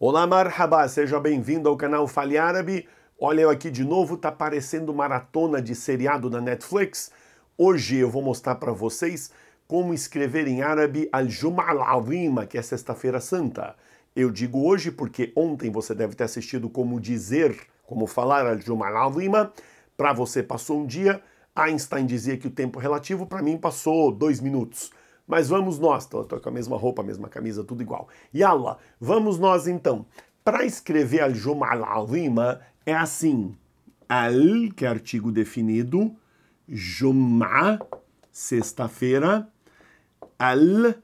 Olá, marhaba, seja bem-vindo ao canal Fale Árabe. Olha eu aqui de novo, tá parecendo maratona de seriado na Netflix. Hoje eu vou mostrar para vocês como escrever em árabe Al-Jum'a al que é Sexta-feira Santa. Eu digo hoje porque ontem você deve ter assistido como dizer, como falar Al-Jum'a Al-Azima. Para você passou um dia, Einstein dizia que o tempo relativo, para mim passou dois minutos. Mas vamos nós, estou com a mesma roupa, a mesma camisa, tudo igual. Yalla, vamos nós então. Para escrever al Jumal azima é assim. Al, que é artigo definido, Jumá, sexta-feira, al-Azima,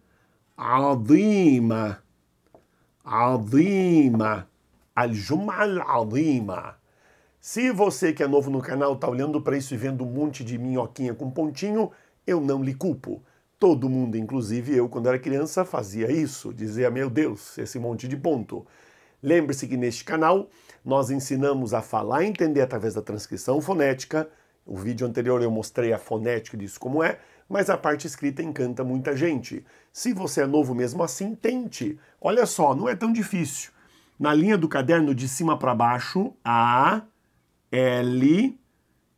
Azima, azima al Jumal azima Se você que é novo no canal está olhando para isso e vendo um monte de minhoquinha com pontinho, eu não lhe culpo. Todo mundo, inclusive eu, quando era criança, fazia isso, dizia: Meu Deus, esse monte de ponto. Lembre-se que neste canal nós ensinamos a falar e entender através da transcrição fonética. O vídeo anterior eu mostrei a fonética disso como é, mas a parte escrita encanta muita gente. Se você é novo mesmo assim, tente. Olha só, não é tão difícil. Na linha do caderno de cima para baixo, A, L,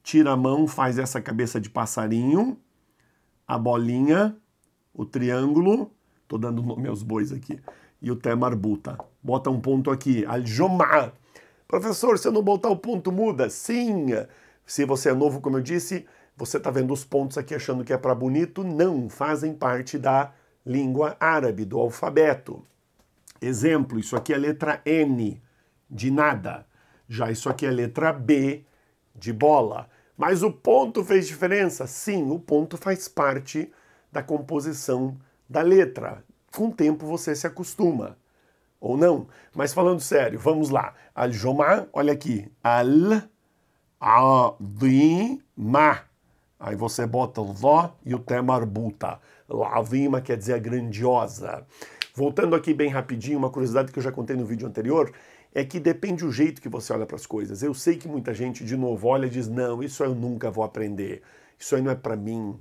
tira a mão, faz essa cabeça de passarinho, a bolinha, o triângulo, tô dando nome aos bois aqui, e o temarbuta. Bota um ponto aqui, Aljoma. Professor, se eu não botar o ponto, muda? Sim. Se você é novo, como eu disse, você está vendo os pontos aqui achando que é para bonito? Não, fazem parte da língua árabe, do alfabeto. Exemplo, isso aqui é a letra N, de nada. Já isso aqui é a letra B, de bola. Mas o ponto fez diferença? Sim, o ponto faz parte da composição da letra. Com o tempo você se acostuma, ou não. Mas falando sério, vamos lá. aljoma olha aqui. al avima Aí você bota o dó e o té arbuta L'avima quer dizer grandiosa. Voltando aqui bem rapidinho, uma curiosidade que eu já contei no vídeo anterior é que depende o jeito que você olha para as coisas. Eu sei que muita gente de novo olha e diz: "Não, isso eu nunca vou aprender. Isso aí não é para mim".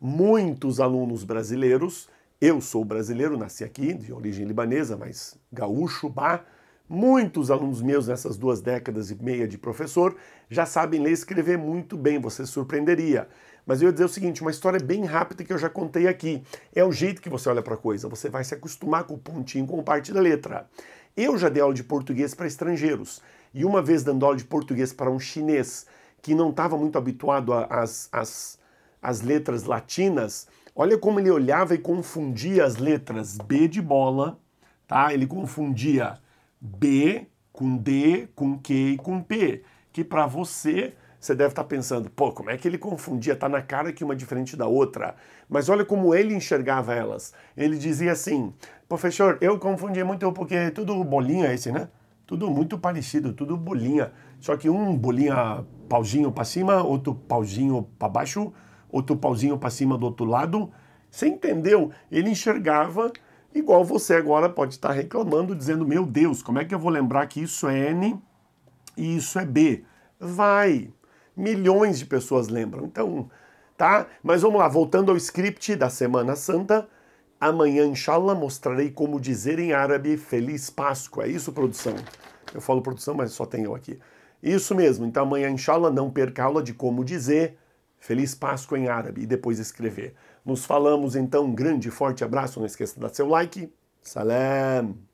Muitos alunos brasileiros, eu sou brasileiro, nasci aqui, de origem libanesa, mas gaúcho, bah, Muitos alunos meus nessas duas décadas e meia de professor já sabem ler e escrever muito bem, você surpreenderia. Mas eu ia dizer o seguinte, uma história bem rápida que eu já contei aqui. É o jeito que você olha para a coisa, você vai se acostumar com o pontinho, com parte da letra. Eu já dei aula de português para estrangeiros, e uma vez dando aula de português para um chinês que não estava muito habituado às letras latinas, olha como ele olhava e confundia as letras B de bola, tá? Ele confundia B com D, com Q e com P, que para você você deve estar tá pensando, pô, como é que ele confundia? Tá na cara que uma é diferente da outra. Mas olha como ele enxergava elas. Ele dizia assim: professor, eu confundi muito porque tudo bolinha é esse, né? Tudo muito parecido, tudo bolinha. Só que um bolinha pauzinho para cima, outro pauzinho para baixo, outro pauzinho para cima do outro lado. Você entendeu? Ele enxergava Igual você agora pode estar reclamando, dizendo: Meu Deus, como é que eu vou lembrar que isso é N e isso é B? Vai! Milhões de pessoas lembram. Então, tá? Mas vamos lá, voltando ao script da Semana Santa. Amanhã, inshallah, mostrarei como dizer em árabe Feliz Páscoa. É isso, produção? Eu falo produção, mas só tenho aqui. Isso mesmo. Então, amanhã, inshallah, não perca aula de como dizer Feliz Páscoa em árabe e depois escrever. Nos falamos então, um grande forte abraço, não esqueça de dar seu like. Salam!